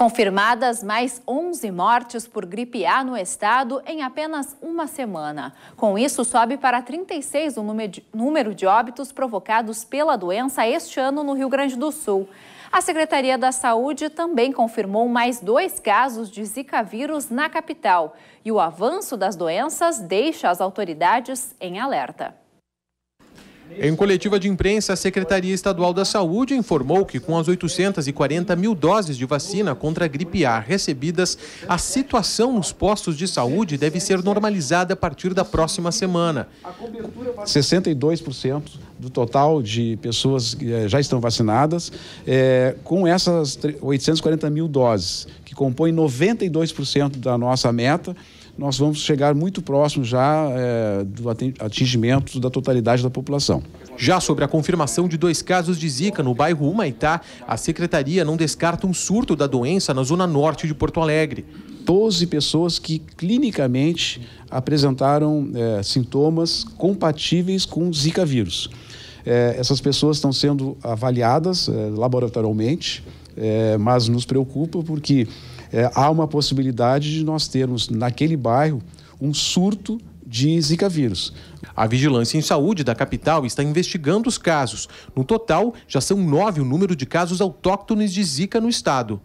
Confirmadas mais 11 mortes por gripe A no estado em apenas uma semana. Com isso, sobe para 36 o número de óbitos provocados pela doença este ano no Rio Grande do Sul. A Secretaria da Saúde também confirmou mais dois casos de Zika vírus na capital. E o avanço das doenças deixa as autoridades em alerta. Em coletiva de imprensa, a Secretaria Estadual da Saúde informou que, com as 840 mil doses de vacina contra a gripe A recebidas, a situação nos postos de saúde deve ser normalizada a partir da próxima semana. 62% do total de pessoas que eh, já estão vacinadas, eh, com essas 840 mil doses, que compõem 92% da nossa meta, nós vamos chegar muito próximo já eh, do atingimento da totalidade da população. Já sobre a confirmação de dois casos de Zika no bairro Humaitá, a secretaria não descarta um surto da doença na zona norte de Porto Alegre. 12 pessoas que clinicamente apresentaram sintomas compatíveis com o Zika vírus. É, essas pessoas estão sendo avaliadas é, laboratorialmente, é, mas nos preocupa porque é, há uma possibilidade de nós termos naquele bairro um surto de Zika vírus. A Vigilância em Saúde da capital está investigando os casos. No total, já são nove o número de casos autóctones de Zika no estado.